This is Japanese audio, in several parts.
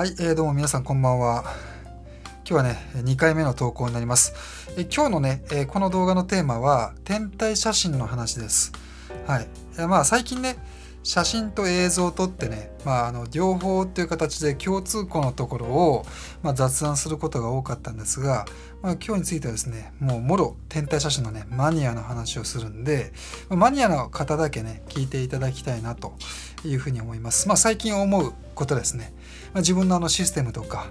はい、えー、どうも皆さんこんばんは。今日はね、2回目の投稿になります。え今日のね、えこの動画のテーマは、天体写真の話です。はい。えまあ、最近ね、写真と映像を撮ってね、まあ、あの両方っていう形で共通項のところを、まあ、雑談することが多かったんですが、まあ、今日についてはですねもうもろ天体写真のねマニアの話をするんで、まあ、マニアの方だけね聞いていただきたいなというふうに思います、まあ、最近思うことですねまあ、自分のあのシステムとか、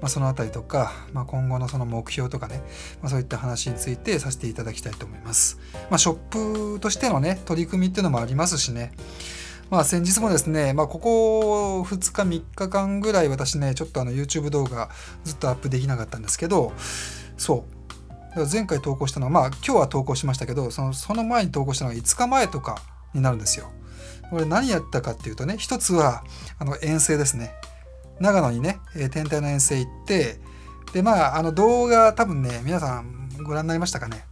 まあ、その辺りとか、まあ、今後のその目標とかね、まあ、そういった話についてさせていただきたいと思います。まあ、ショップとしてのね、取り組みっていうのもありますしね、まあ、先日もですね、まあ、ここ2日3日間ぐらい私ね、ちょっとあの YouTube 動画ずっとアップできなかったんですけど、そう。前回投稿したのは、まあ今日は投稿しましたけど、そのその前に投稿したのが5日前とかになるんですよ。これ何やったかっていうとね、一つはあの遠征ですね。長野にね、えー、天体の遠征行ってでまああの動画多分ね皆さんご覧になりましたかね、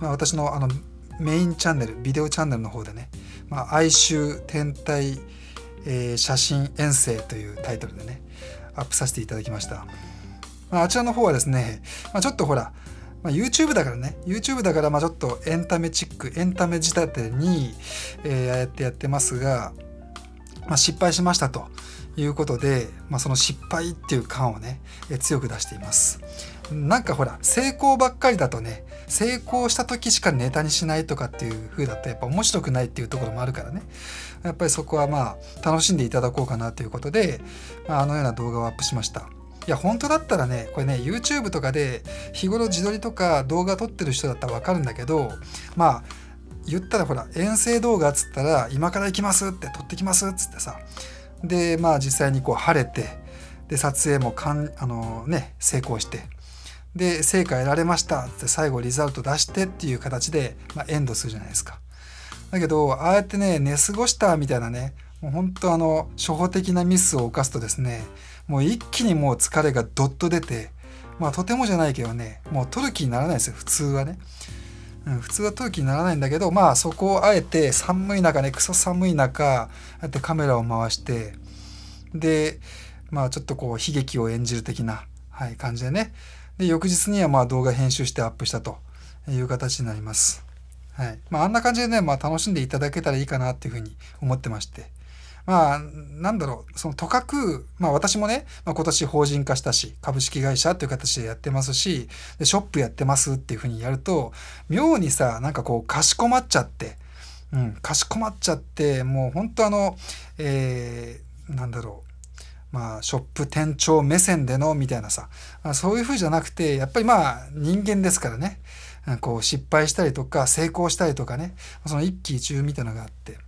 まあ、私のあのメインチャンネルビデオチャンネルの方でね「まあ、哀愁天体、えー、写真遠征」というタイトルでねアップさせていただきました、まあ、あちらの方はですね、まあ、ちょっとほらまあ、YouTube だからね YouTube だからまあちょっとエンタメチックエンタメ仕立てに、えー、やってやってますが、まあ、失敗しましたということで、まあ、その失敗っていう感をね、え強く出しています。なんかほら、成功ばっかりだとね、成功した時しかネタにしないとかっていう風だとやっぱ面白くないっていうところもあるからね。やっぱりそこはまあ、楽しんでいただこうかなということで、まあ、あのような動画をアップしました。いや本当だったらねこれね YouTube とかで日頃自撮りとか動画撮ってる人だったらわかるんだけどまあ言ったらほら遠征動画っつったら今から行きますって撮ってきますっつってさでまあ実際にこう晴れてで撮影もかんあの、ね、成功してで成果得られましたって最後リザルト出してっていう形で、まあ、エンドするじゃないですか。だけどああやってね寝過ごしたみたいなねもう本当あの初歩的なミスを犯すとですねもう一気にもう疲れがどっと出てまあとてもじゃないけどねもう取る気にならないですよ普通はね。うん、普通は陶器にならないんだけどまあそこをあえて寒い中ねクソ寒い中あってカメラを回してでまあちょっとこう悲劇を演じる的な、はい、感じでねで翌日にはまあ動画編集してアップしたという形になります。はいまあ、あんな感じでね、まあ、楽しんでいただけたらいいかなっていうふうに思ってまして。まあ、なんだろう、そのとかく、まあ私もね、まあ、今年法人化したし、株式会社という形でやってますし、でショップやってますっていうふうにやると、妙にさ、なんかこう、かしこまっちゃって、うん、かしこまっちゃって、もう本当あの、えー、なんだろう、まあ、ショップ店長目線でのみたいなさ、まあ、そういうふうじゃなくてやっぱりまあ人間ですからねこう失敗したりとか成功したりとかねその一喜一憂みたいなのがあって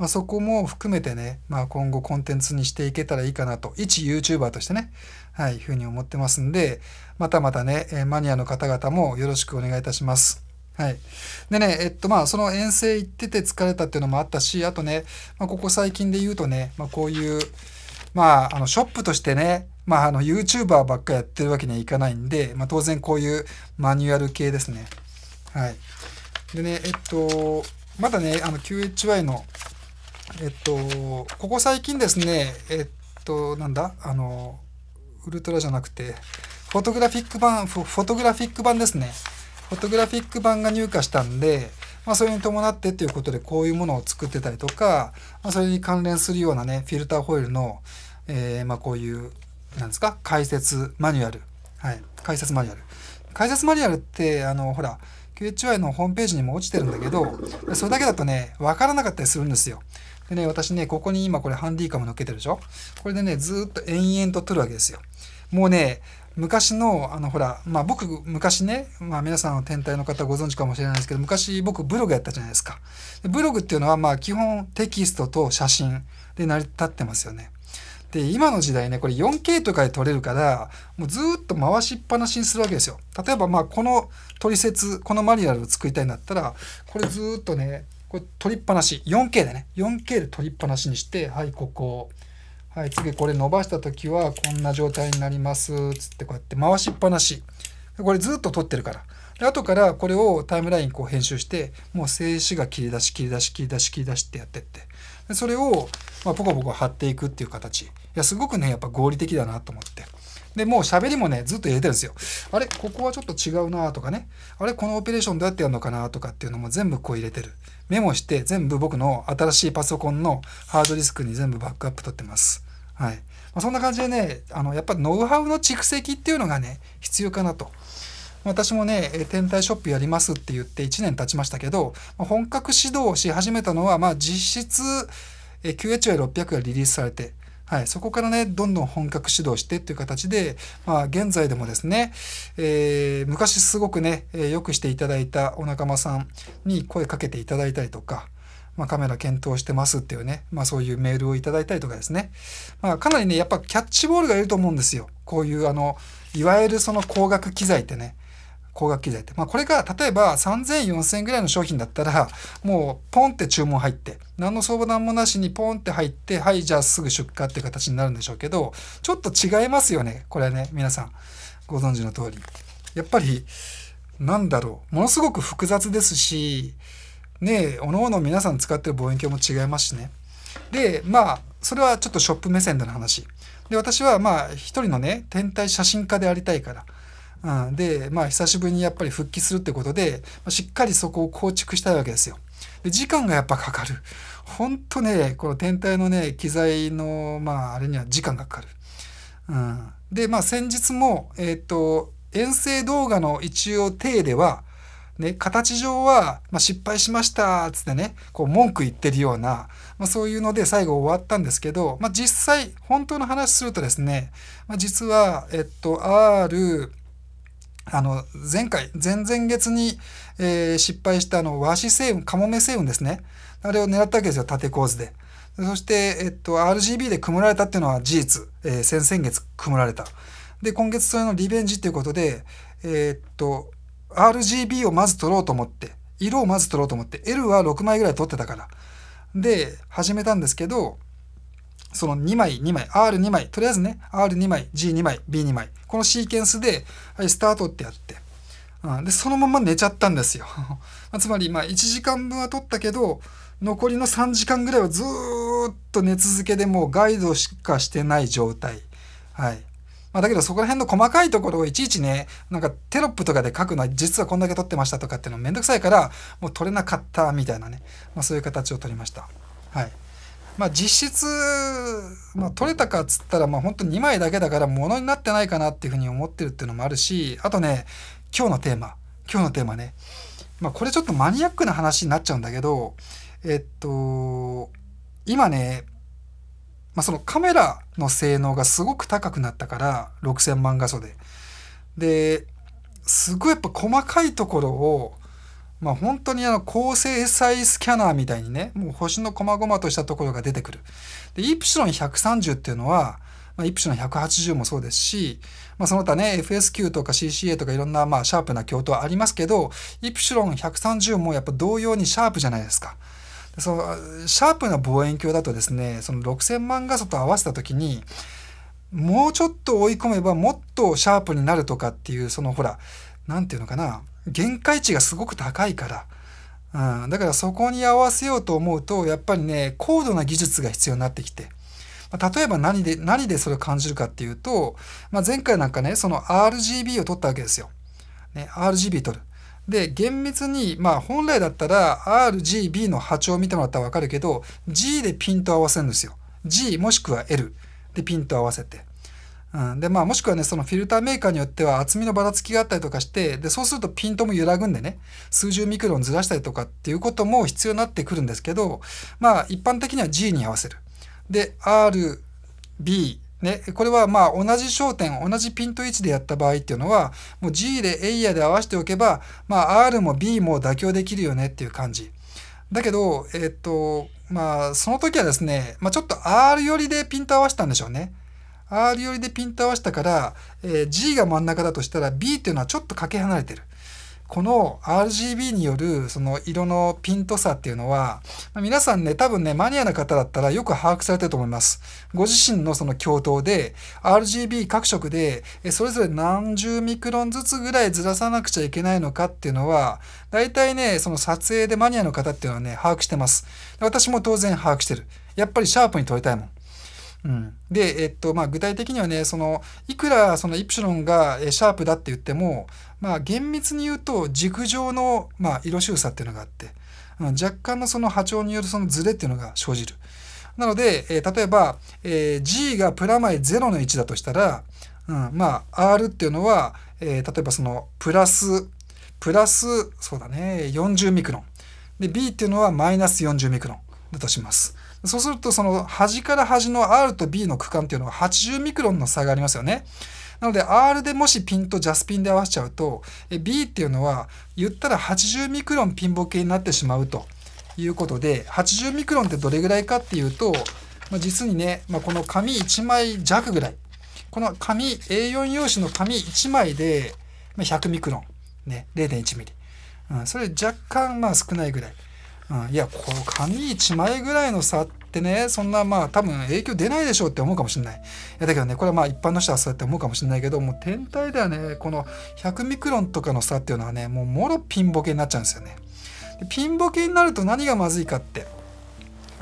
まあ、そこも含めてね、まあ、今後コンテンツにしていけたらいいかなと、一 YouTuber としてね、はい、いうふうに思ってますんで、またまたね、えマニアの方々もよろしくお願いいたします。はい。でね、えっと、まあ、その遠征行ってて疲れたっていうのもあったし、あとね、まあ、ここ最近で言うとね、まあ、こういう、まあ、あの、ショップとしてね、まあ、あの、YouTuber ばっかやってるわけにはいかないんで、まあ、当然こういうマニュアル系ですね。はい。でね、えっと、まだね、あの、QHY のえっと、ここ最近ですね、えっと、なんだ、あの、ウルトラじゃなくて、フォトグラフィック版、フォトグラフィック版ですね。フォトグラフィック版が入荷したんで、まあ、それに伴ってということで、こういうものを作ってたりとか、まあ、それに関連するようなね、フィルターホイールの、えー、まあ、こういう、なんですか、解説マニュアル。はい、解説マニュアル。解説マニュアルって、あの、ほら、QHY のホームページにも落ちてるんだけど、それだけだとね、わからなかったりするんですよ。でね、私ね、ここに今これハンディカム乗っけてるでしょこれでね、ずっと延々と撮るわけですよ。もうね、昔の、あの、ほら、まあ僕、昔ね、まあ皆さんの天体の方ご存知かもしれないですけど、昔僕ブログやったじゃないですか。ブログっていうのはまあ基本テキストと写真で成り立ってますよね。で、今の時代ね、これ 4K とかで撮れるから、もうずっと回しっぱなしにするわけですよ。例えばまあこのトリセツ、このマニュアルを作りたいんだったら、これずっとね、これ取りっぱなし 4K でね 4K で取りっぱなしにしてはいここはい次これ伸ばした時はこんな状態になりますつってこうやって回しっぱなしこれずっと撮ってるからで後からこれをタイムラインこう編集してもう静止画切り出し切り出し切り出し切り出しってやってってでそれをまあポコポコ貼っていくっていう形いやすごくねやっぱ合理的だなと思ってでもう喋りもねずっと入れてるんですよあれここはちょっと違うなとかねあれこのオペレーションどうやってやるのかなとかっていうのも全部こう入れてるメモして全部僕の新しいパソコンのハードディスクに全部バックアップ取ってます。はい。まあ、そんな感じでね、あの、やっぱノウハウの蓄積っていうのがね、必要かなと。私もね、天体ショップやりますって言って1年経ちましたけど、本格指導をし始めたのは、まあ実質、QHI600 がリリースされて、はい、そこからねどんどん本格指導してっていう形で、まあ、現在でもですね、えー、昔すごくね、えー、よくしていただいたお仲間さんに声かけていただいたりとか、まあ、カメラ検討してますっていうね、まあ、そういうメールをいただいたりとかですね、まあ、かなりねやっぱキャッチボールがいると思うんですよこういうあのいわゆるその光学機材ってね高額機材って。まあ、これが例えば3000、4000ぐらいの商品だったら、もうポンって注文入って、何の相談もなしにポンって入って、はい、じゃあすぐ出荷って形になるんでしょうけど、ちょっと違いますよね。これはね、皆さんご存知の通り。やっぱり、なんだろう、ものすごく複雑ですし、ねえ、おのおの皆さん使ってる望遠鏡も違いますしね。で、まあ、それはちょっとショップ目線での話。で、私はまあ、一人のね、天体写真家でありたいから、うん、で、まあ、久しぶりにやっぱり復帰するってことで、まあ、しっかりそこを構築したいわけですよ。で時間がやっぱかかる。ほんとね、この天体のね、機材の、まあ、あれには時間がかかる。うん、で、まあ、先日も、えっ、ー、と、遠征動画の一応体では、ね、形上は、まあ、失敗しましたつってねこう文句言ってるような、まあ、そういうので最後終わったんですけど、まあ、実際本当の話するとですね、まあ、実は、えっと、R あの前回前々月に、えー、失敗したあの和紙成分、カモメ成分ですねあれを狙ったわけですよ縦構図でそして、えっと、RGB で曇られたっていうのは事実、えー、先々月曇られたで今月それのリベンジっていうことでえー、っと RGB をまず取ろうと思って色をまず取ろうと思って L は6枚ぐらい取ってたからで始めたんですけどその2枚2枚 R2 枚とりあえずね R2 枚 G2 枚 B2 枚このシーケンスで、はい、スタートってやって、うん、で、そのまま寝ちゃったんですよ。つまり、まあ、1時間分は取ったけど、残りの3時間ぐらいはずっと寝続けでもうガイドしかしてない状態。はい。まあ、だけどそこら辺の細かいところをいちいちね、なんかテロップとかで書くのは実はこんだけ撮ってましたとかっていうのめんどくさいから、もう撮れなかったみたいなね、まあ、そういう形を撮りました。はい。まあ、実質、まあ、取れたかっつったら、まあ、本当2枚だけだから物になってないかなっていうふうに思ってるっていうのもあるしあとね今日のテーマ今日のテーマね、まあ、これちょっとマニアックな話になっちゃうんだけどえっと今ね、まあ、そのカメラの性能がすごく高くなったから6000万画素で。ですごいやっぱ細かいところをまあ、本当にあの高精細スキャナーみたいにねもう星の細々としたところが出てくる。でイプシロン130っていうのは、まあ、イプシロン180もそうですし、まあ、その他ね FSQ とか CCA とかいろんなまあシャープな教頭ありますけどイプシロン130もやっぱ同様にシャープじゃないですか。そのシャープな望遠鏡だとですねその6,000万画素と合わせた時にもうちょっと追い込めばもっとシャープになるとかっていうそのほら何て言うのかな限界値がすごく高いから、うん、だからそこに合わせようと思うとやっぱりね高度な技術が必要になってきて。例えば何で、何でそれを感じるかっていうと、まあ、前回なんかね、その RGB を取ったわけですよ。ね、RGB 取る。で、厳密に、まあ本来だったら RGB の波長を見てもらったらわかるけど、G でピント合わせるんですよ。G もしくは L でピント合わせて。うん、でまあもしくはねそのフィルターメーカーによっては厚みのばらつきがあったりとかしてでそうするとピントも揺らぐんでね数十ミクロンずらしたりとかっていうことも必要になってくるんですけどまあ一般的には G に合わせる。で RB ね、これはまあ同じ焦点同じピント位置でやった場合っていうのはもう G でエやで合わせておけば、まあ、R も B も妥協できるよねっていう感じ。だけど、えー、っとまあ、その時はですね、まあ、ちょっと R 寄りでピント合わせたんでしょうね。R 寄りでピント合わせたから、えー、G が真ん中だとしたら B っていうのはちょっとかけ離れてる。この RGB によるその色のピント差っていうのは、まあ、皆さんね、多分ね、マニアな方だったらよく把握されてると思います。ご自身のその共闘で、RGB 各色で、それぞれ何十ミクロンずつぐらいずらさなくちゃいけないのかっていうのは、大体ね、その撮影でマニアの方っていうのはね、把握してます。私も当然把握してる。やっぱりシャープに撮りたいもん。うん、で、えっとまあ、具体的にはねそのいくらそのイプシロンがシャープだって言っても、まあ、厳密に言うと軸上の、まあ、色周差っていうのがあって、うん、若干のその波長によるそのズレっていうのが生じる。なので、えー、例えば、えー、g がプラマイ0の1だとしたら、うん、まあ r っていうのは、えー、例えばそのプラスプラスそうだね40ミクロンで b っていうのはマイナス40ミクロンだとします。そうするとその端から端の R と B の区間っていうのは80ミクロンの差がありますよね。なので R でもしピンとジャスピンで合わせちゃうと B っていうのは言ったら80ミクロンピンボケになってしまうということで80ミクロンってどれぐらいかっていうと、まあ、実にね、まあ、この紙1枚弱ぐらいこの紙 A4 用紙の紙1枚で100ミクロン、ね、0.1ミリ、うん、それ若干まあ少ないぐらい。いやこう紙1枚ぐらいの差ってねそんなまあ多分影響出ないでしょうって思うかもしれないいやだけどねこれはまあ一般の人はそうやって思うかもしれないけどもう天体ではねこの100ミクロンとかの差っていうのはねもうもろピンボケになっちゃうんですよねでピンボケになると何がまずいかって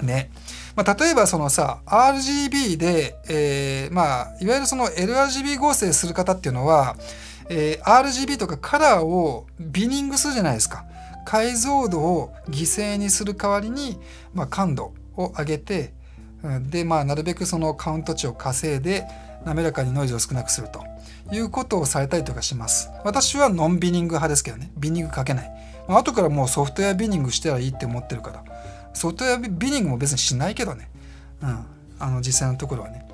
ねまあ、例えばそのさ RGB で、えー、まあいわゆるその LRGB 合成する方っていうのは、えー、RGB とかカラーをビニングするじゃないですか。解像度を犠牲にする代わりに、まあ、感度を上げてで、まあ、なるべくそのカウント値を稼いで滑らかにノイズを少なくするということをされたりとかします私はノンビニング派ですけどねビニングかけない、まあ後からもうソフトウェアビニングしたらいいって思ってるからソフトウェアビニングも別にしないけどねうんあの実際のところはね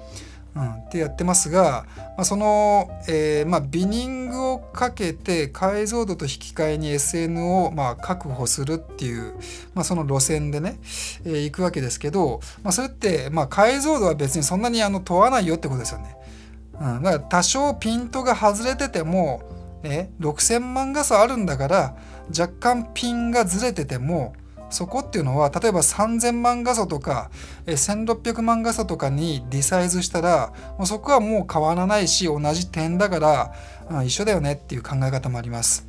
うん、ってやってますが、まあ、その、えーまあ、ビニングをかけて解像度と引き換えに SN をまあ確保するっていう、まあ、その路線でね、えー、行くわけですけど、まあ、それって、まあ、解像度は別にそんなにあの問わないよってことですよね。うん、だから多少ピントが外れてても、ね、6000万画素あるんだから若干ピンがずれててもそこっていうのは例えば3000万画素とか1600万画素とかにリサイズしたらもうそこはもう変わらないし同じ点だから、うん、一緒だよねっていう考え方もあります。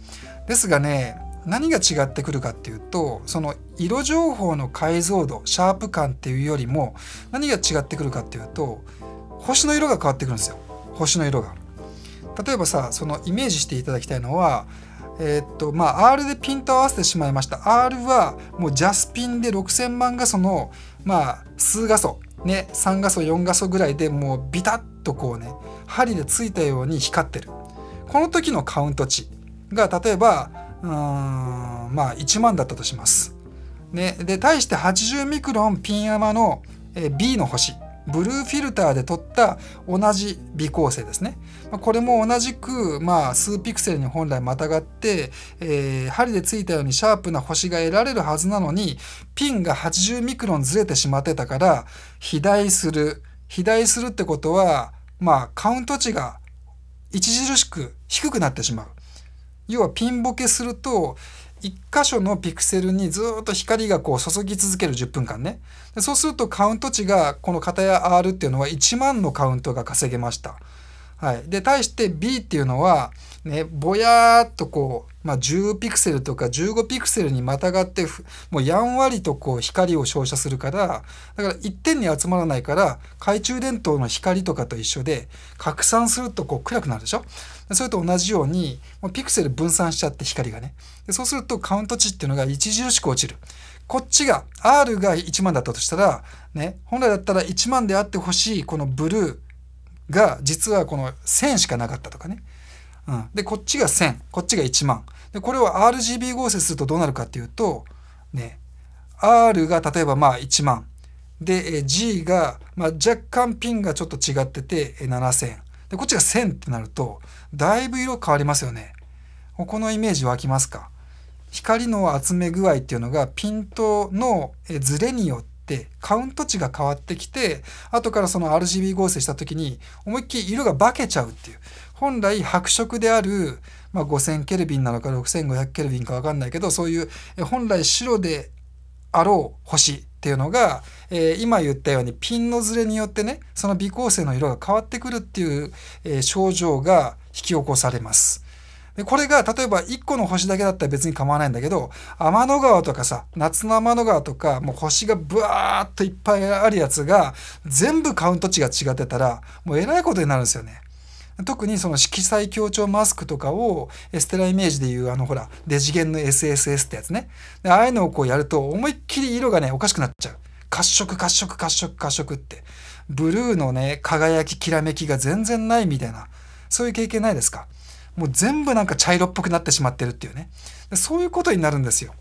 ですがね何が違ってくるかっていうとその色情報の解像度シャープ感っていうよりも何が違ってくるかっていうと星の色が変わってくるんですよ星の色が。例えばさそのイメージしていただきたいのはえー、っとまあ R でピント合わせてしまいました R はもうジャスピンで6000万画素のまあ数画素ね3画素4画素ぐらいでもうビタッとこうね針でついたように光ってるこの時のカウント値が例えばうーんまあ1万だったとします。ね、で対して80ミクロンピン山の B の星ブルーフィルターで撮った同じ微構成ですねまこれも同じく、まあ、数ピクセルに本来またがって、えー、針でついたようにシャープな星が得られるはずなのにピンが80ミクロンずれてしまってたから肥大する肥大するってことは、まあ、カウント値が著しく低くなってしまう。要はピンボケすると1箇所のピクセルにずっと光がこう注ぎ続ける10分間ねそうするとカウント値がこの型や R っていうのは1万のカウントが稼げましたはい、で対して B っていうのは、ね、ぼやーっとこう、まあ、10ピクセルとか15ピクセルにまたがってもうやんわりとこう光を照射するからだから一点に集まらないから懐中電灯の光とかと一緒で拡散するとこう暗くなるでしょそれと同じようにもうピクセル分散しちゃって光がねでそうするとカウント値っていうのが著しく落ちる。こっちが R が1万だったとしたら、ね、本来だったら1万であってほしいこのブルーが実はこの1000しかなかったとかね、うん、でこっちが1000こっちが1万でこれを RGB 合成するとどうなるかっていうとね R が例えばまあ1万で G が、まあ、若干ピンがちょっと違ってて7000でこっちが1000ってなるとだいぶ色変わりますよねこのイメージ湧きますか光の集め具合っていうのがピントのずれによってってカウント値が変わってきて後からその RGB 合成した時に思いっきり色が化けちゃうっていう本来白色である、まあ、5000ケルビンなのか6500ケルビンか分かんないけどそういう本来白であろう星っていうのが、えー、今言ったようにピンのずれによってねその微光性の色が変わってくるっていう、えー、症状が引き起こされます。で、これが例えば1個の星だけだったら別に構わないんだけど、天の川とかさ、夏の天の川とか、もう星がブワーっといっぱいあるやつが、全部カウント値が違ってたら、もうえらいことになるんですよね。特にその色彩強調マスクとかをエステライメージでいうあのほらデジゲンの SSS ってやつねでああいうのをこうやると思いっきり色がねおかしくなっちゃう褐色褐色褐色褐色ってブルーのね輝ききらめきが全然ないみたいなそういう経験ないですかもう全部なんか茶色っぽくなってしまってるっていうねそういうことになるんですよ。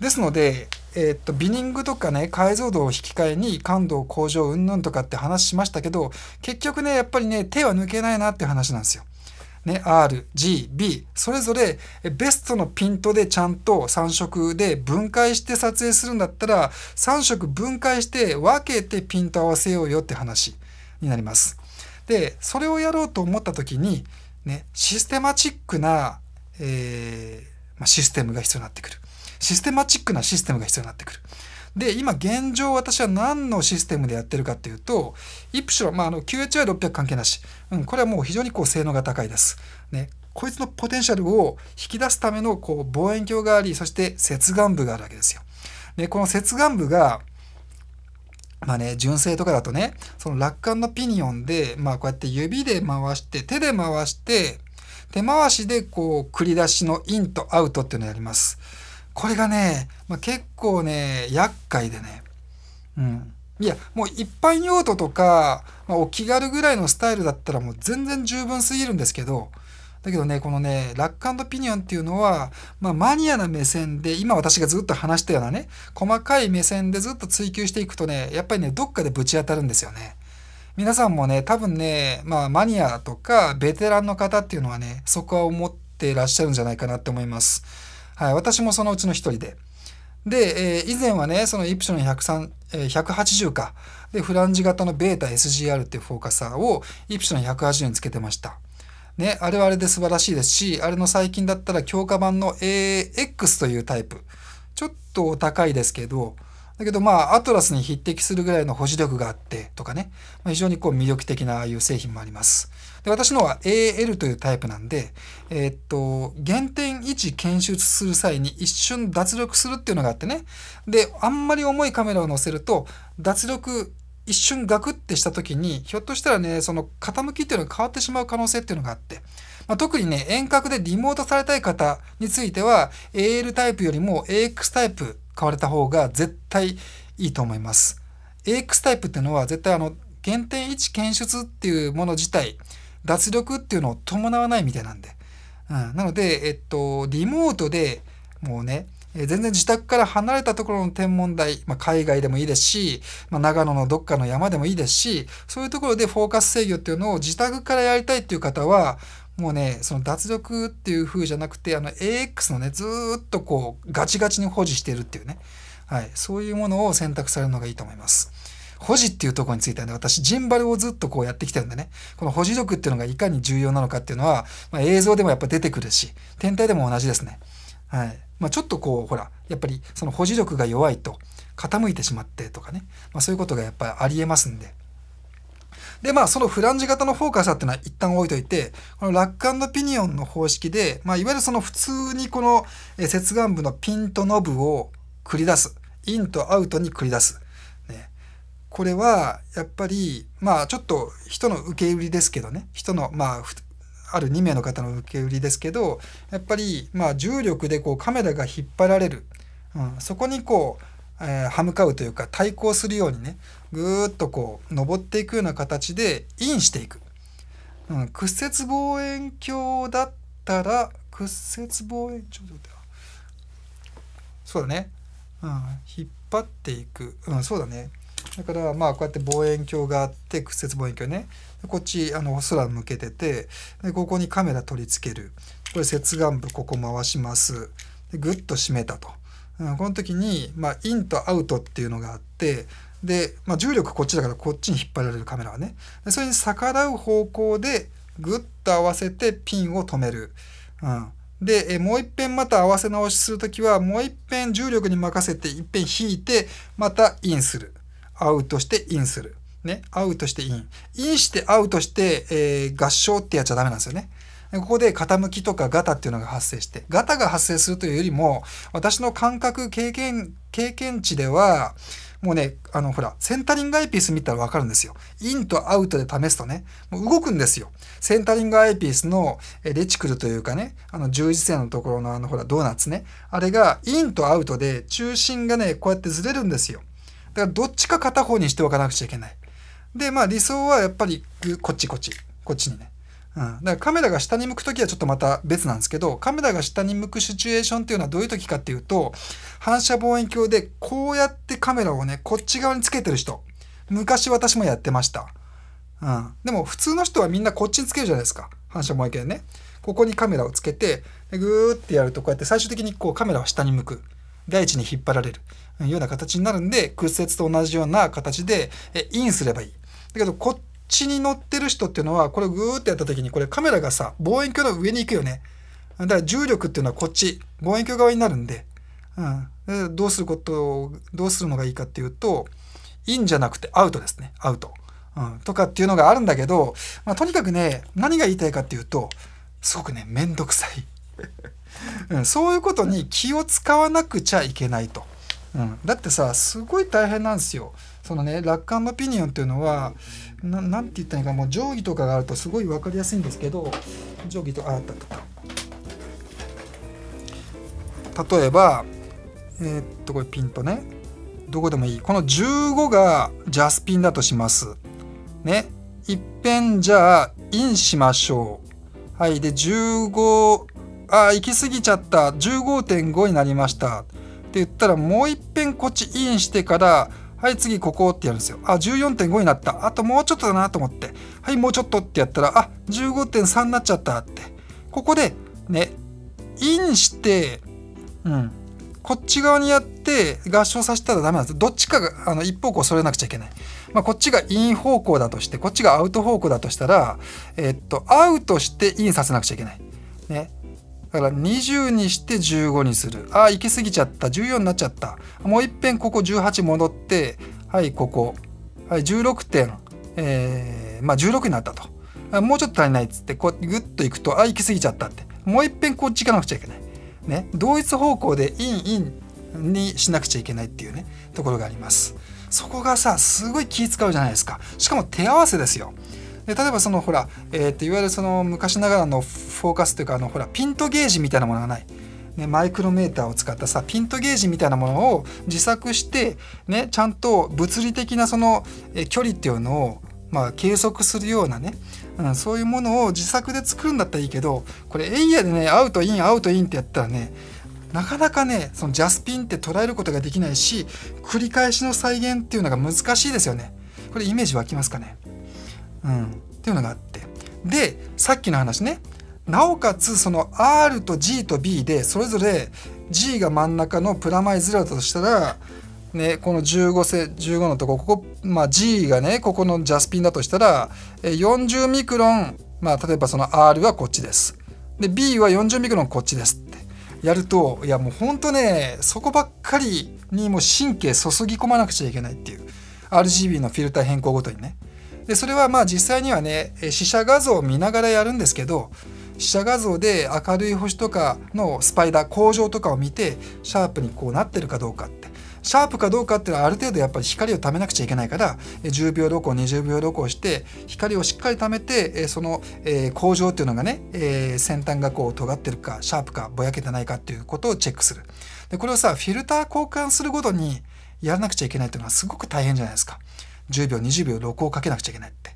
ですので、えー、っとビニングとかね解像度を引き換えに感度を向上うんぬんとかって話しましたけど結局ねやっぱりね手は抜けないなって話なんですよ。ね、R、G、B それぞれベストのピントでちゃんと3色で分解して撮影するんだったら3色分解して分けてピント合わせようよって話になります。でそれをやろうと思った時にね、システマチックな、えー、まあ、システムが必要になってくる。システマチックなシステムが必要になってくる。で、今現状私は何のシステムでやってるかっていうと、イプシロン、まあ、の QHI600 関係なし。うん、これはもう非常にこう性能が高いです。ね。こいつのポテンシャルを引き出すためのこう望遠鏡があり、そして接眼部があるわけですよ。で、この接眼部がまあね、純正とかだとね、その楽観のピニオンで、まあこうやって指で回して、手で回して、手回しでこう繰り出しのインとアウトっていうのをやります。これがね、まあ、結構ね、厄介でね。うん。いや、もう一般用途とか、まあ、お気軽ぐらいのスタイルだったらもう全然十分すぎるんですけど、だけどね、このね、ラッとピニオンっていうのは、まあ、マニアな目線で、今私がずっと話したようなね、細かい目線でずっと追求していくとね、やっぱりね、どっかでぶち当たるんですよね。皆さんもね、多分ね、まあ、マニアとかベテランの方っていうのはね、そこは思ってらっしゃるんじゃないかなって思います。はい、私もそのうちの一人で。で、えー、以前はね、そのイプシロン103、えー、180か。で、フランジ型のベータ SGR っていうフォーカサーをイプシロン180につけてました。ね、あれはあれで素晴らしいですし、あれの最近だったら強化版の AX というタイプ。ちょっと高いですけど、だけどまあ、アトラスに匹敵するぐらいの保持力があってとかね、まあ、非常にこう魅力的なああいう製品もあります。で、私のは AL というタイプなんで、えー、っと、原点位置検出する際に一瞬脱力するっていうのがあってね、で、あんまり重いカメラを載せると、脱力一瞬ガクってした時に、ひょっとしたらね、その傾きっていうのが変わってしまう可能性っていうのがあって、まあ、特にね、遠隔でリモートされたい方については、AL タイプよりも AX タイプ買われた方が絶対いいと思います。AX タイプっていうのは絶対あの、原点位置検出っていうもの自体、脱力っていうのを伴わないみたいなんで。うん、なので、えっと、リモートでもうね、え全然自宅から離れたところの天文台、まあ、海外でもいいですし、まあ、長野のどっかの山でもいいですし、そういうところでフォーカス制御っていうのを自宅からやりたいっていう方は、もうね、その脱力っていう風じゃなくて、あの AX のね、ずっとこう、ガチガチに保持してるっていうね、はい、そういうものを選択されるのがいいと思います。保持っていうとこについてはね、私、ジンバルをずっとこうやってきてるんでね、この保持力っていうのがいかに重要なのかっていうのは、まあ、映像でもやっぱ出てくるし、天体でも同じですね。はいまあ、ちょっとこうほらやっぱりその保持力が弱いと傾いてしまってとかね、まあ、そういうことがやっぱりありえますんで。でまあそのフランジ型のフォーカスーっていうのは一旦置いといてこのラックピニオンの方式で、まあ、いわゆるその普通にこの接眼部のピンとノブを繰り出すインとアウトに繰り出す、ね、これはやっぱりまあちょっと人の受け売りですけどね人のまあある2名の方の受け売りですけどやっぱりま重力でこうカメラが引っ張られる、うん、そこにこう、えー、歯向かうというか対抗するようにねぐーっとこう登っていくような形でインしていく、うん、屈折望遠鏡だったら屈折望遠鏡だそうだね、うん、引っ張っていく、うん、そうだねだからまあこうやって望遠鏡があって屈折望遠鏡ねこっちあの空向けててでここにカメラ取り付けるこれ接眼部ここ回しますでグッと締めたと、うん、この時に、まあ、インとアウトっていうのがあってで、まあ、重力こっちだからこっちに引っ張られるカメラはねでそれに逆らう方向でグッと合わせてピンを止める。うんで、えもう一遍また合わせ直しする時は、もう一遍重力に任せて、一遍引いて、またインする。アウトしてインする。ね、アウトしてイン。インしてアウトして、えー、合唱ってやっちゃダメなんですよね。ここで傾きとかガタっていうのが発生して、ガタが発生するというよりも、私の感覚、経験、経験値では、もうね、あの、ほら、センタリングアイピース見たらわかるんですよ。インとアウトで試すとね、もう動くんですよ。センタリングアイピースのレチクルというかね、あの、十字線のところのあの、ほら、ドーナツね。あれが、インとアウトで中心がね、こうやってずれるんですよ。だからどっちか片方にしておかなくちゃいけない。で、まあ理想はやっぱりこっちこっち、こっちにね。うん、だからカメラが下に向く時はちょっとまた別なんですけどカメラが下に向くシチュエーションっていうのはどういう時かっていうと反射望遠鏡でこうやってカメラをねこっち側につけてる人昔私もやってました、うん、でも普通の人はみんなこっちにつけるじゃないですか反射望遠鏡でねここにカメラをつけてグーってやるとこうやって最終的にこうカメラは下に向く大地に引っ張られるような形になるんで屈折と同じような形でインすればいいだけどこっちに乗ってる人っていうのはこれグーってやった時にこれカメラがさ望遠鏡の上に行くよねだから重力っていうのはこっち望遠鏡側になるんで、うん、でどうすることどうするのがいいかっていうとインじゃなくてアウトですねアウト、うん、とかっていうのがあるんだけど、まあ、とにかくね何が言いたいかっていうとすごくね面倒くさい うん、そういうことに気を使わなくちゃいけないと、うん、だってさすごい大変なんですよそのね楽観オピニオンっていうのは何て言ったらいいかもう定規とかがあるとすごい分かりやすいんですけど定規とかあったあった例えばえー、っとこれピンとねどこでもいいこの15がジャスピンだとしますねいっぺんじゃあインしましょうはいで15あ行き過ぎちゃった15.5になりましたって言ったらもういっぺんこっちインしてからはい次ここってやるんですよあ14.5になったあともうちょっとだなと思ってはいもうちょっとってやったらあ15.3になっちゃったってここでねインしてうんこっち側にやって合唱させたらダメなんですどっちかがあの一方向それなくちゃいけない、まあ、こっちがイン方向だとしてこっちがアウト方向だとしたらえっとアウトしてインさせなくちゃいけないねだから20にして15にする。ああ、行き過ぎちゃった。14になっちゃった。もう一遍ここ18戻って、はい、ここ。はい、16点。えー、まあ16になったと。もうちょっと足りないっつって、こう、ぐっと行くと、ああ、行き過ぎちゃったって。もう一遍こっち行かなくちゃいけない。ね。同一方向でインインにしなくちゃいけないっていうね、ところがあります。そこがさ、すごい気使うじゃないですか。しかも手合わせですよ。で例えばそのほら、えー、っといわゆるその昔ながらのフォーカスというかあのほらピントゲージみたいなものがない。ね、マイクロメーターを使ったさピントゲージみたいなものを自作して、ね、ちゃんと物理的なその距離っていうのを、まあ、計測するようなね、うん、そういうものを自作で作るんだったらいいけどこれエイヤでねアウトインアウトインってやったらねなかなかねそのジャスピンって捉えることができないし繰り返しの再現っていうのが難しいですよね。これイメージ湧きますかねうん、っていうのがあってでさっきの話ねなおかつその R と G と B でそれぞれ G が真ん中のプラマイ0だとしたら、ね、この15世15のとこここ、まあ、G がねここのジャスピンだとしたら40ミクロン、まあ、例えばその R はこっちですで B は40ミクロンこっちですってやるといやもうほんとねそこばっかりにもう神経注ぎ込まなくちゃいけないっていう RGB のフィルター変更ごとにね。でそれはまあ実際にはね試写画像を見ながらやるんですけど試写画像で明るい星とかのスパイダー工場とかを見てシャープにこうなってるかどうかってシャープかどうかっていうのはある程度やっぱり光をためなくちゃいけないから10秒露光20秒露光して光をしっかりためてその工場っていうのがね先端がこう尖ってるかシャープかぼやけてないかっていうことをチェックするでこれをさフィルター交換するごとにやらなくちゃいけないっていうのはすごく大変じゃないですか。10秒20秒録音かけなくちゃいけないって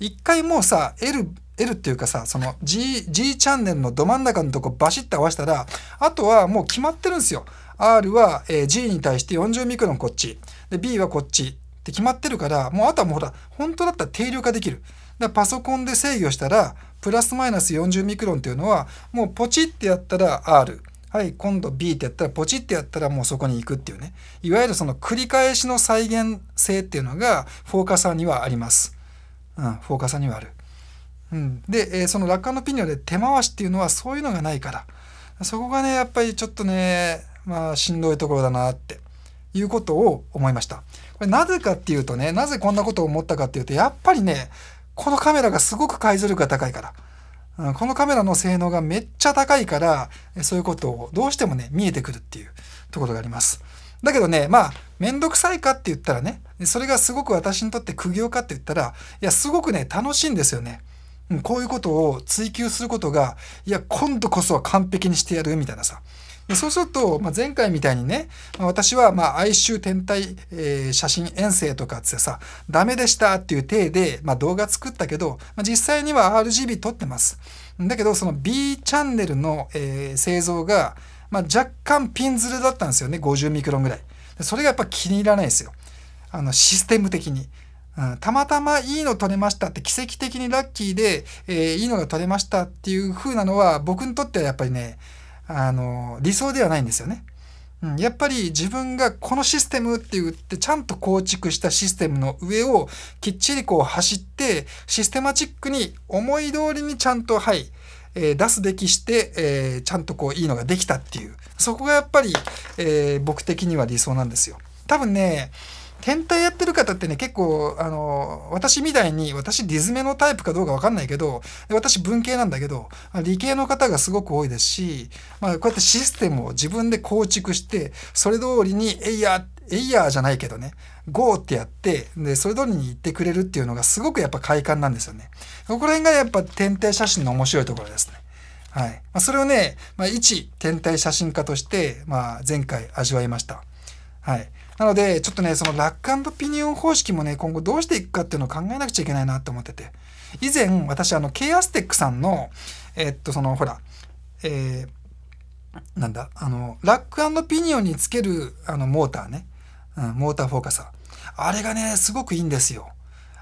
一回もうさ L, L っていうかさその G, G チャンネルのど真ん中のとこバシッと合わせたらあとはもう決まってるんですよ R は、え G に対して40ミクロンこっちで B はこっちって決まってるからもうあとはもうほら本当だったら定量化できるだパソコンで制御したらプラスマイナス40ミクロンっていうのはもうポチってやったら R はい今度 B ってやったらポチってやったらもうそこに行くっていうねいわゆるその繰り返しの再現性っていうのがフォーカサーにはあります、うん、フォーカサーにはある、うん、で、えー、その楽観のピニオで手回しっていうのはそういうのがないからそこがねやっぱりちょっとねまあしんどいところだなっていうことを思いましたこれなぜかっていうとねなぜこんなことを思ったかっていうとやっぱりねこのカメラがすごく解像力が高いから。このカメラの性能がめっちゃ高いから、そういうことをどうしてもね、見えてくるっていうところがあります。だけどね、まあ、めんどくさいかって言ったらね、それがすごく私にとって苦行かって言ったら、いや、すごくね、楽しいんですよね。うん、こういうことを追求することが、いや、今度こそは完璧にしてやるみたいなさ。でそうすると、まあ、前回みたいにね、まあ、私はまあ哀愁天体、えー、写真遠征とかってさ、ダメでしたっていう体で、まあ、動画作ったけど、まあ、実際には RGB 撮ってます。だけど、その B チャンネルの、えー、製造が、まあ、若干ピンズルだったんですよね、50ミクロンぐらい。それがやっぱ気に入らないですよ。あの、システム的に。うん、たまたまいいの取れましたって奇跡的にラッキーで、えー、いいのが取れましたっていう風なのは僕にとってはやっぱりねあの理想ではないんですよね。うん、やっぱり自分がこのシステムって言ってちゃんと構築したシステムの上をきっちりこう走ってシステマチックに思い通りにちゃんとはい、えー、出すべきして、えー、ちゃんとこういいのができたっていうそこがやっぱり、えー、僕的には理想なんですよ。多分ね天体やってる方ってね、結構、あの、私みたいに、私理詰めのタイプかどうかわかんないけど、私文系なんだけど、理系の方がすごく多いですし、まあ、こうやってシステムを自分で構築して、それ通りに、えいや、エイヤーじゃないけどね、ゴーってやって、で、それ通りに行ってくれるっていうのがすごくやっぱ快感なんですよね。ここら辺がやっぱ天体写真の面白いところですね。はい。まあ、それをね、まあ、一天体写真家として、まあ、前回味わいました。はい。なので、ちょっとね、その楽観とピニオン方式もね、今後どうしていくかっていうのを考えなくちゃいけないなと思ってて。以前、私、あの、K アステックさんの、えっと、その、ほら、えー、なんだ、あの、ラックピニオンにつける、あの、モーターね、うん、モーターフォーカサー。あれがね、すごくいいんですよ。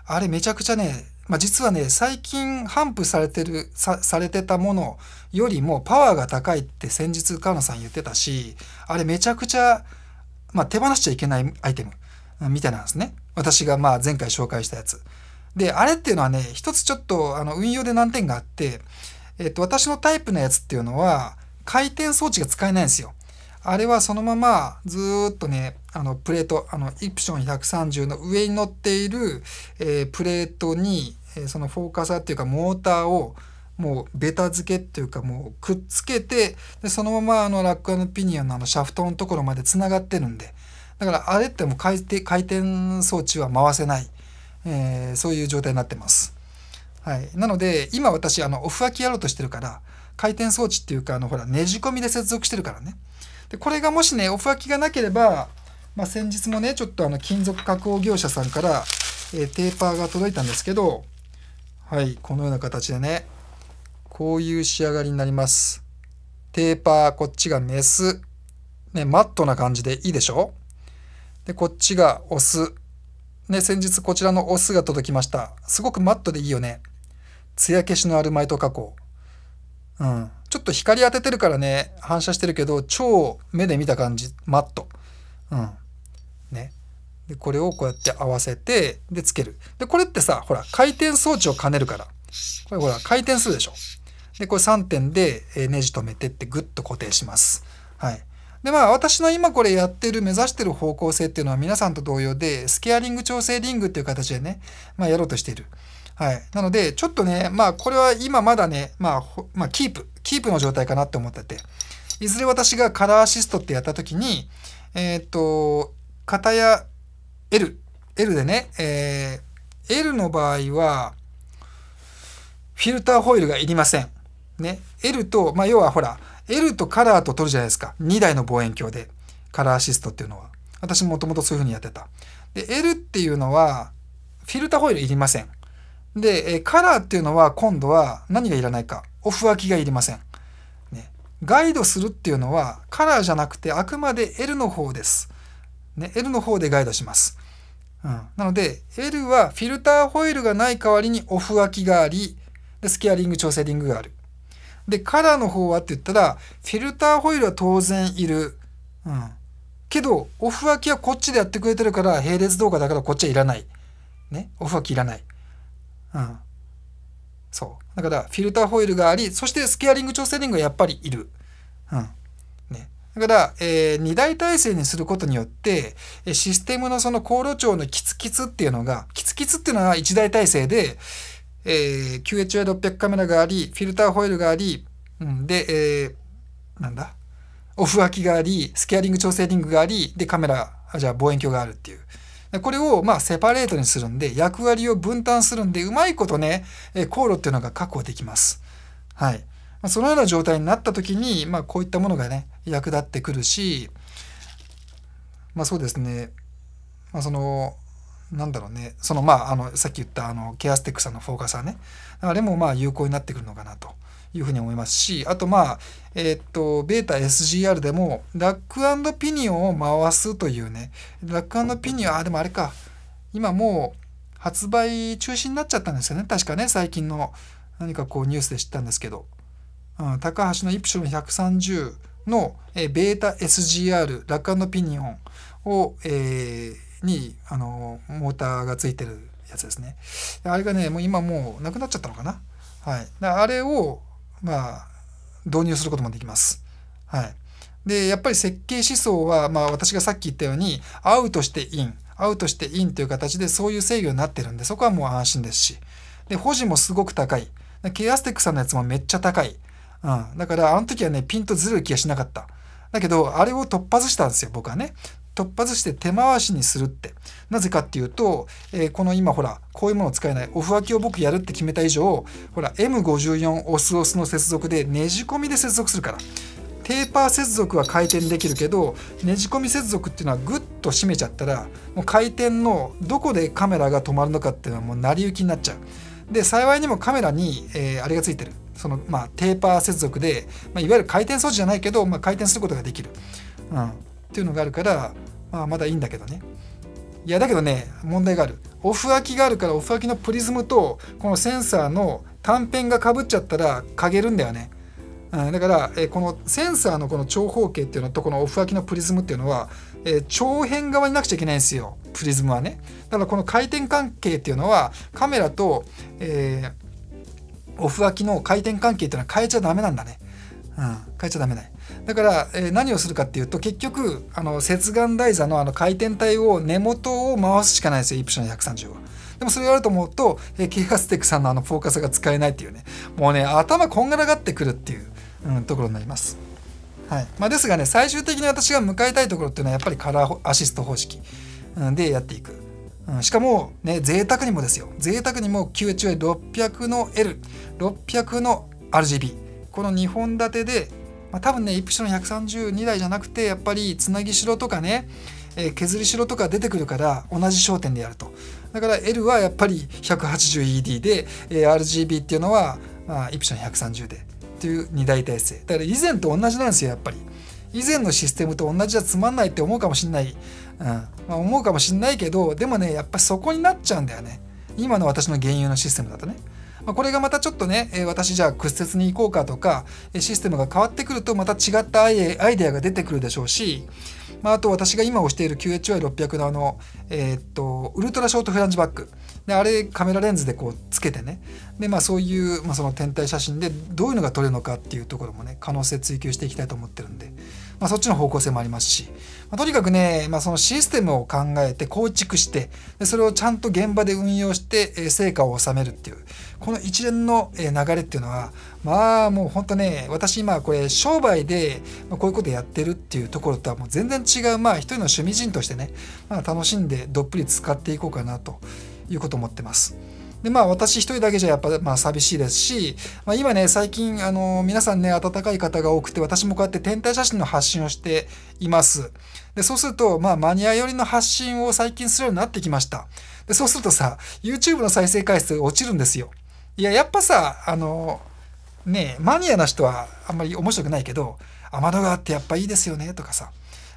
あれめちゃくちゃね、まあ、実はね、最近、頒布されてるさ、されてたものよりもパワーが高いって先日、河野さん言ってたし、あれめちゃくちゃまあ、手放しちゃいけないアイテムみたいなんですね。私がまあ前回紹介したやつ。で、あれっていうのはね、一つちょっとあの運用で難点があって、えっと、私のタイプのやつっていうのは、回転装置が使えないんですよ。あれはそのままずっとね、あのプレート、あのイプション130の上に乗っている、えー、プレートに、えー、そのフォーカサーっていうかモーターをもうベタ付けっていうかもうくっつけてでそのままあのラックアピニオンのあのシャフトのところまでつながってるんでだからあれってもう回転回転装置は回せない、えー、そういう状態になってます。はい、なので今私あのオフ空きやろうとしてるから回転装置っていうかあのほらねじ込みで接続してるからねでこれがもしねオフ空きがなければ、まあ、先日もねちょっとあの金属加工業者さんから、えー、テーパーが届いたんですけどはいこのような形でねこういう仕上がりになります。テーパー、こっちがメス。ね、マットな感じでいいでしょで、こっちがオス。ね、先日こちらのオスが届きました。すごくマットでいいよね。つや消しのアルマイト加工。うん。ちょっと光当ててるからね、反射してるけど、超目で見た感じ、マット。うん。ね。で、これをこうやって合わせて、で、つける。で、これってさ、ほら、回転装置を兼ねるから。これほら、回転するでしょ。で、これ3点でネジ止めてってグッと固定します。はい。で、まあ私の今これやってる目指してる方向性っていうのは皆さんと同様で、スケアリング調整リングっていう形でね、まあやろうとしている。はい。なので、ちょっとね、まあこれは今まだね、まあ、まあ、キープ、キープの状態かなって思ってて、いずれ私がカラーアシストってやった時に、えー、っと、型や L、L でね、えー、L の場合は、フィルターホイールがいりません。ね、L と、まあ、要はほら、L とカラーと取るじゃないですか。2台の望遠鏡で、カラーアシストっていうのは。私もともとそういうふうにやってた。で、L っていうのは、フィルターホイールいりません。で、カラーっていうのは、今度は何がいらないか。オフ脇がいりません。ね、ガイドするっていうのは、カラーじゃなくて、あくまで L の方です。ね、L の方でガイドします。うん、なので、L はフィルターホイールがない代わりにオフ脇があり、でスケアリング、調整リングがある。で、カラーの方はって言ったら、フィルターホイールは当然いる。うん。けど、オフ脇はこっちでやってくれてるから、並列動画だからこっちはいらない。ね。オフ脇いらない。うん。そう。だから、フィルターホイールがあり、そしてスケアリング調整リングはやっぱりいる。うん。ね。だから、えー、2台体制にすることによって、システムのその航路長のキツキツっていうのが、キツキツっていうのは1台体制で、えー、QHI600 カメラがあり、フィルターホイールがあり、うん、で、えー、なんだ、オフ空きがあり、スケアリング調整リングがあり、で、カメラ、じゃあ望遠鏡があるっていう。これをまあセパレートにするんで、役割を分担するんで、うまいことね、航路っていうのが確保できます。はい。そのような状態になった時に、まあこういったものがね、役立ってくるし、まあそうですね、まあその、なんだろうねそのまああのさっき言ったあのケアステックさんのフォーカスはねあれもまあ有効になってくるのかなというふうに思いますしあとまあえー、っとベータ SGR でもラックピニオンを回すというねラックピニオンあでもあれか今もう発売中止になっちゃったんですよね確かね最近の何かこうニュースで知ったんですけど、うん、高橋のイプシロン130の、えー、ベータ SGR ラックピニオンを、えー、にあのモーターがついてるやつですねあれがねもう今もうなくなっちゃったのかなはいあれをまあ導入することもできますはいでやっぱり設計思想は、まあ、私がさっき言ったようにアウトしてインアウトしてインという形でそういう制御になってるんでそこはもう安心ですしで保持もすごく高いケアステックさんのやつもめっちゃ高い、うん、だからあの時はねピンとずる気がしなかっただけどあれを突破したんですよ僕はね突発して手回しにするってなぜかっていうと、えー、この今ほらこういうものを使えないオフ脇を僕やるって決めた以上ほら M54 オスオスの接続でねじ込みで接続するからテーパー接続は回転できるけどねじ込み接続っていうのはグッと締めちゃったらもう回転のどこでカメラが止まるのかっていうのはもう成り行きになっちゃうで幸いにもカメラに、えー、あれがついてるその、まあ、テーパー接続で、まあ、いわゆる回転装置じゃないけど、まあ、回転することができる、うん、っていうのがあるから、まあ、まだいいんだけどねいやだけどね問題があるオフ空きがあるからオフ空きのプリズムとこのセンサーの短辺がかぶっちゃったらかげるんだよね、うん、だから、えこのセンサーのこの長方形っていうのとこのオフ空きのプリズムっていうのは、え長辺側になくちゃいけないんですよプリズムはねだからこの回転関係っていうのはカメラと、えー、オフ空きの回転関係っていうのは変えちゃダメなんだね、うん、変えちゃダメだねだから、えー、何をするかっていうと結局あの接岸台座のあの回転体を根元を回すしかないですよイプシロン130は。でもそれをやると思うと、えー、ケイハステックさんのあのフォーカスが使えないっていうねもうね頭こんがらがってくるっていう、うん、ところになります。はいまあ、ですがね最終的に私が向かいたいところっていうのはやっぱりカラーアシスト方式、うん、でやっていく。うん、しかもね贅沢にもですよ贅沢にも QHI600 の L600 の RGB この2本立てでまあ、多分ねイプシロン132台じゃなくてやっぱりつなぎしろとかね、えー、削りしろとか出てくるから同じ焦点でやるとだから L はやっぱり 180ED で、えー、RGB っていうのは、まあ、イプシロン130でという2大体制だから以前と同じなんですよやっぱり以前のシステムと同じじゃつまんないって思うかもしんない、うんまあ、思うかもしんないけどでもねやっぱそこになっちゃうんだよね今の私の原油のシステムだとねまあ、これがまたちょっとね、え私じゃあ屈折に行こうかとか、システムが変わってくるとまた違ったアイデアが出てくるでしょうし、まあ、あと私が今押している QHY600 のあの、えー、っと、ウルトラショートフランジバック。で、あれカメラレンズでこうつけてね。で、まあそういう、まあ、その天体写真でどういうのが撮れるのかっていうところもね、可能性追求していきたいと思ってるんで、まあそっちの方向性もありますし、まあ、とにかくね、まあそのシステムを考えて構築して、でそれをちゃんと現場で運用して、え成果を収めるっていう。この一連の流れっていうのはまあもうほんとね私今これ商売でこういうことやってるっていうところとはもう全然違うまあ一人の趣味人としてね、まあ、楽しんでどっぷり使っていこうかなということを思ってます。でまあ私一人だけじゃやっぱまあ寂しいですし、まあ、今ね最近あの皆さんね温かい方が多くて私もこうやって天体写真の発信をしています。でそうするとまあマニア寄りの発信を最近するようになってきました。でそうするとさ YouTube の再生回数落ちるんですよ。いや、やっぱさ、あの、ねマニアな人はあんまり面白くないけど、天の川ってやっぱいいですよね、とかさ。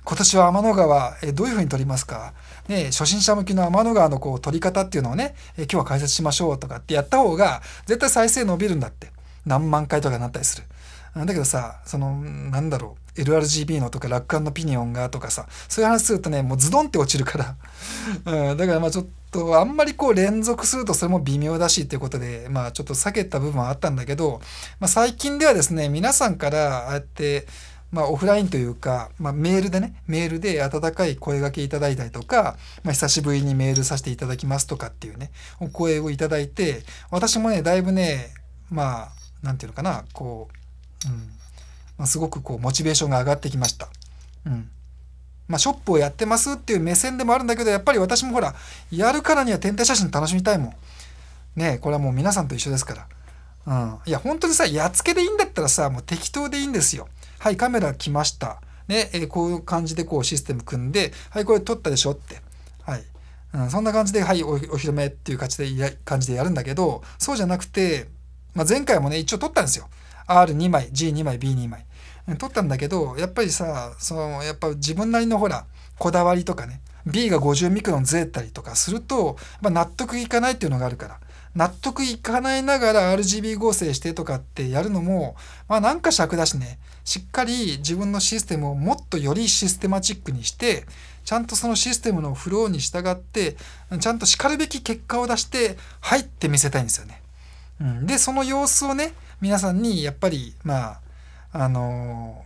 今年は天の川、えどういうふうに撮りますか、ね、初心者向きの天の川のこう撮り方っていうのをね、え今日は解説しましょうとかってやった方が絶対再生伸びるんだって何万回とかになったりするだけどさそのなんだろう。LRGB のとか楽観のピニオンがとかさそういう話するとねもうズドンって落ちるから、うん、だからまあちょっとあんまりこう連続するとそれも微妙だしっていうことでまあちょっと避けた部分はあったんだけど、まあ、最近ではですね皆さんからああやってまあ、オフラインというか、まあ、メールでねメールで温かい声がけいただいたりとか、まあ、久しぶりにメールさせていただきますとかっていうねお声をいただいて私もねだいぶねまあ何て言うのかなこう、うん、まあ、すごくこうモチベーションが上がってきました。うんまあ、ショップをやってますっていう目線でもあるんだけどやっぱり私もほらやるからには天体写真楽しみたいもん。ねこれはもう皆さんと一緒ですから。うん、いや本当にさやっつけでいいんだったらさもう適当でいいんですよ。はいカメラ来ました。ねえー、こういう感じでこうシステム組んではいこれ撮ったでしょって。はいうん、そんな感じではいお披露目っていう感じでや感じでやるんだけどそうじゃなくて、まあ、前回もね一応撮ったんですよ。R2 枚 G2 枚 B2 枚。撮ったんだけどやっぱりさそのやっぱ自分なりのほらこだわりとかね B が50ミクロンずれたりとかすると、ま納得いかないっていうのがあるから納得いかないながら RGB 合成してとかってやるのも、まあ、なんか尺だしねしっかり自分のシステムをもっとよりシステマチックにしてちゃんとそのシステムのフローに従ってちゃんとしかるべき結果を出して入って見せたいんですよね。うん、でその様子をね皆さんにやっぱりまああの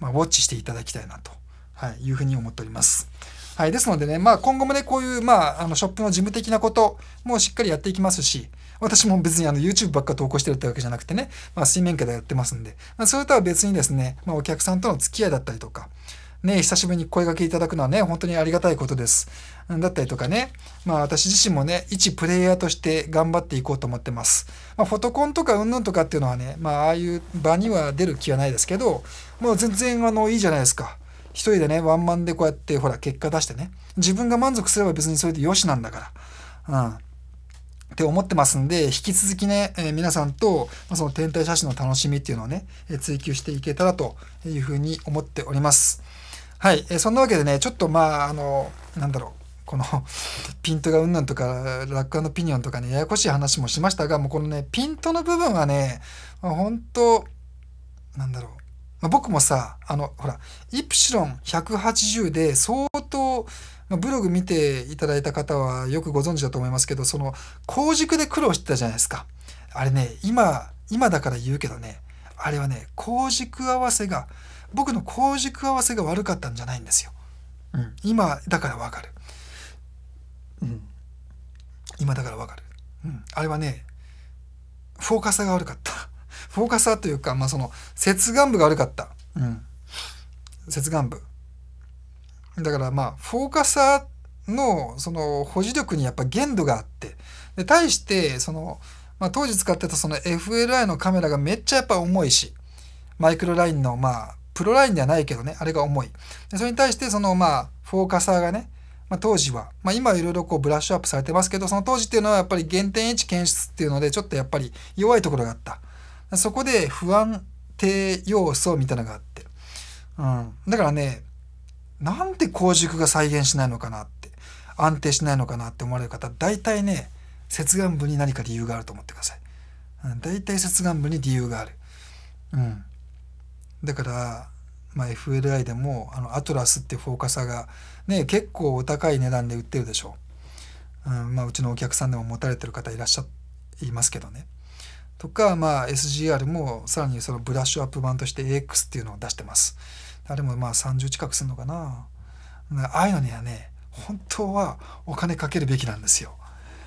まあ、ウォッチしていただきたいなと、はい、いうふうに思っております。はい、ですのでね、まあ、今後もね、こういう、まあ、あのショップの事務的なこともしっかりやっていきますし、私も別にあの YouTube ばっか投稿してるってわけじゃなくてね、まあ、水面下でやってますんで、まあ、それとは別にですね、まあ、お客さんとの付き合いだったりとか、ね、久しぶりに声掛けいただくのはね、本当にありがたいことです。だったりとかね、まあ私自身もね、一プレイヤーとして頑張っていこうと思ってます。まあ、フォトコンとかうんぬんとかっていうのはね、まあああいう場には出る気はないですけど、もう全然あのいいじゃないですか。一人でね、ワンマンでこうやってほら結果出してね、自分が満足すれば別にそれでよしなんだから。うん。って思ってますんで、引き続きね、えー、皆さんと、まその天体写真の楽しみっていうのをね、え追求していけたらというふうに思っております。はい、えそんなわけでね、ちょっとまあ、あの、なんだろう、このピントがうんなんとか落ッのピニオンとかねややこしい話もしましたがもうこのねピントの部分はね、まあ、本当なんだろう、まあ、僕もさあのほらイプシロン180で相当、まあ、ブログ見ていただいた方はよくご存知だと思いますけどその高軸で苦労してたじゃないですかあれね今今だから言うけどねあれはね高軸合わせが僕の高軸合わせが悪かったんじゃないんですよ。うん、今だからわかる。うん、今だからわかる、うん、あれはねフォーカサーが悪かった フォーカサーというか、まあ、その接眼部が悪かった、うん、接眼部だからまあフォーカサーのその保持力にやっぱ限度があってで対してその、まあ、当時使ってたその FLI のカメラがめっちゃやっぱ重いしマイクロラインのまあプロラインではないけどねあれが重いでそれに対してそのまあフォーカサーがねまあ、当時は、まあ、今いろいろこうブラッシュアップされてますけどその当時っていうのはやっぱり原点位置検出っていうのでちょっとやっぱり弱いところがあったそこで不安定要素みたいなのがあって、うん、だからねなんで高熟が再現しないのかなって安定しないのかなって思われる方大体ね接眼部に何か理由があると思ってください、うん、大体接眼部に理由がある、うん、だから、まあ、FLI でもあのアトラスっていうフォーカサーがね、結構お高い値段で売ってるでしょう。うんまあ、うちのお客さんでも持たれてる方いらっしゃいますけどね。とか、まあ、SGR もさらにそのブラッシュアップ版として AX っていうのを出してます。あれもまあ30近くするのかな。ああいうのにはね、本当はお金かけるべきなんですよ。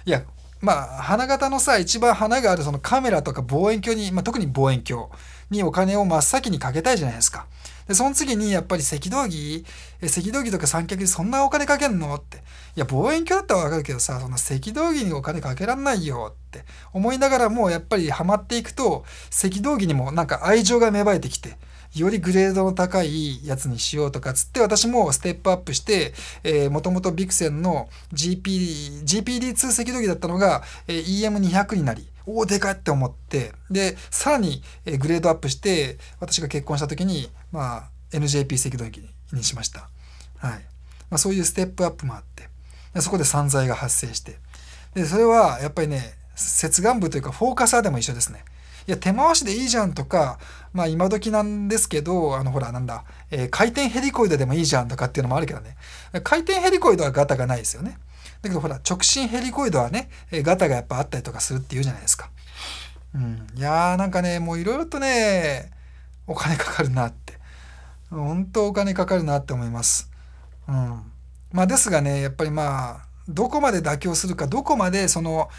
いや、まあ、花形のさ、一番花があるそのカメラとか望遠鏡に、まあ、特に望遠鏡にお金を真っ先にかけたいじゃないですか。で、その次にやっぱり赤道儀、赤道儀とか三脚にそんなお金かけんのって。いや、望遠鏡だったらわかるけどさ、そんな赤道儀にお金かけらんないよって思いながらもやっぱりハマっていくと、赤道儀にもなんか愛情が芽生えてきて、よりグレードの高いやつにしようとかつって私もステップアップして、えー、もともとビクセンの GP GPD2 赤道儀だったのが、えー、EM200 になりおおでかいって思ってでさらに、えー、グレードアップして私が結婚した時にまあ、NJP 赤道域にしました。はいまあ、そういうステップアップもあってでそこで散財が発生してでそれはやっぱりね接岸部というかフォーカサーでも一緒ですね。いや手回しでいいじゃんとか、まあ、今時なんですけどあのほらなんだ、えー、回転ヘリコイドでもいいじゃんとかっていうのもあるけどね回転ヘリコイドはガタがないですよねだけどほら直進ヘリコイドはね、えー、ガタがやっぱあったりとかするっていうじゃないですか、うん、いやーなんかねもういろいろとねお金かかるなって本当お金かかるなって思います。うん。まあですがね、やっぱりまあ、どこまで妥協するか、どこまでその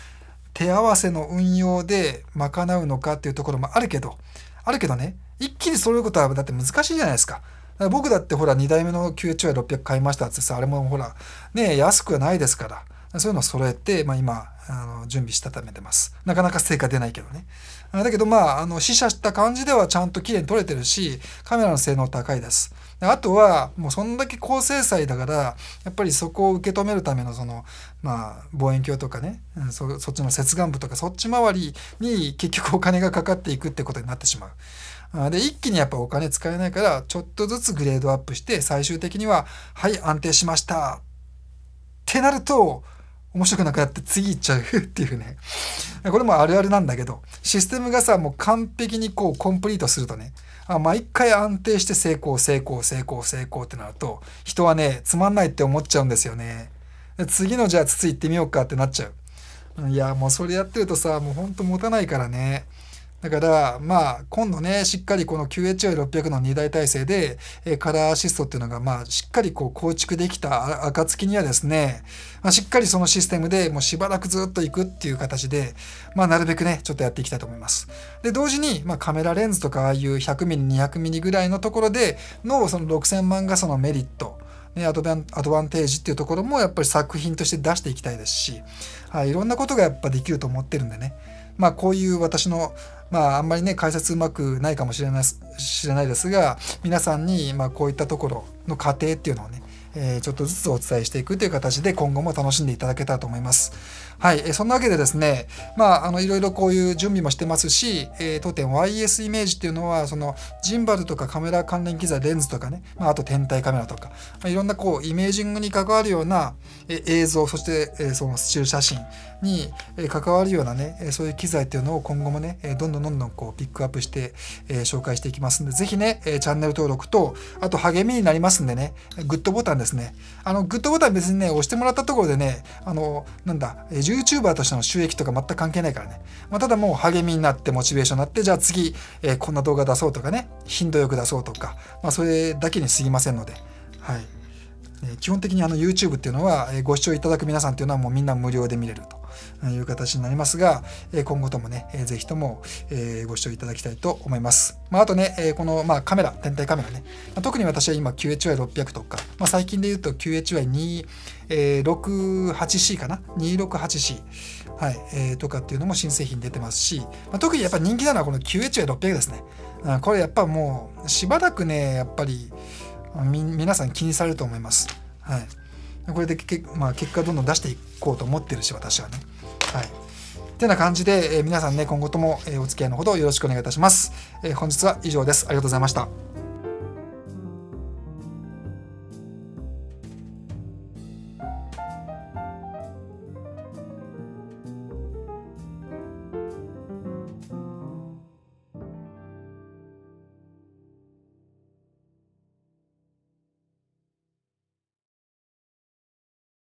手合わせの運用で賄うのかっていうところもあるけど、あるけどね、一気に揃うことはだって難しいじゃないですか。だ僕だってほら、2代目の QHI600 買いましたってさ、あれもほら、ね、安くはないですから、そういうのを揃えて、まあ今、あの準備したためてます。なかなか成果出ないけどね。だけどまあ、あの、死者した感じではちゃんと綺麗に撮れてるし、カメラの性能高いです。あとは、もうそんだけ高精細だから、やっぱりそこを受け止めるための、その、まあ、望遠鏡とかね、そそっちの接眼部とか、そっち周りに結局お金がかかっていくってことになってしまう。で一気にやっぱお金使えないからちょっとずつグレードアップして最終的には「はい安定しました」ってなると面白くなくなって次行っちゃうっていうねこれもあるあるなんだけど、システムがさ、もう完璧にこうコンプリートするとね、あ毎回安定して成功、成功、成功、成功ってなると、人はね、つまんないって思っちゃうんですよね。次のじゃあ筒行ってみようかってなっちゃう。いや、もうそれやってるとさ、もうほんと持たないからね。だから、まあ、今度ね、しっかりこの QHI600 の2大体制で、カラーアシストっていうのが、まあ、しっかりこう構築できた暁にはですね、まあ、しっかりそのシステムでもうしばらくずっといくっていう形で、まあ、なるべくね、ちょっとやっていきたいと思います。で、同時に、まあ、カメラレンズとか、ああいう 100mm、200mm ぐらいのところでの、その6000万画素のメリット、ね、アドバンアドバンテージっていうところもやっぱり作品として出していきたいですし、はい、いろんなことがやっぱできると思ってるんでね、まあこういう私のまあ、あんまりね、解説うまくないかもしれない知らないですが、皆さんに、まあ、こういったところの過程っていうのをね、えー、ちょっとずつお伝えしていくという形で今後も楽しんでいただけたらと思います。はい、えー、そんなわけでですね、まあ、あの、いろいろこういう準備もしてますし、えー、当店 YS イメージっていうのは、その、ジンバルとかカメラ関連機材、レンズとかね、まあ、あと天体カメラとか、まあ、いろんなこう、イメージングに関わるような、えー、映像、そして、えー、その、スチール写真、に関わるようなねそういう機材っていうのを今後もねどんどんどんどんこうピックアップして紹介していきますんで是非ねチャンネル登録とあと励みになりますんでねグッドボタンですねあのグッドボタン別にね押してもらったところでねあのなんだ YouTuber としての収益とか全く関係ないからね、まあ、ただもう励みになってモチベーションになってじゃあ次、えこんな動画出そうとかね頻度よく出そうとか、まあ、それだけにすぎませんのではい。え基本的にあの YouTube っていうのは、えご視聴いただく皆さんっていうのはもうみんな無料で見れるという形になりますが、え今後ともね、えぜひとも、えご視聴いただきたいと思います。まあ、あとね、えこの、まあ、カメラ、天体カメラね、特に私は今 QHY600 とか、まあ、最近で言うと QHY2、え 68C かな 268C、はいえー、とかっていうのも新製品出てますし、まあ、特にやっぱ人気なのはこの QHY600 ですね、うん、これやっぱもうしばらくねやっぱりみ皆さん気にされると思います。はい、これでけ、まあ、結果どんどん出していこうと思ってるし私はね。はいてな感じで、え皆さんね今後とも、えお付き合いのほどよろしくお願いいたします、え本日は以上ですありがとうございました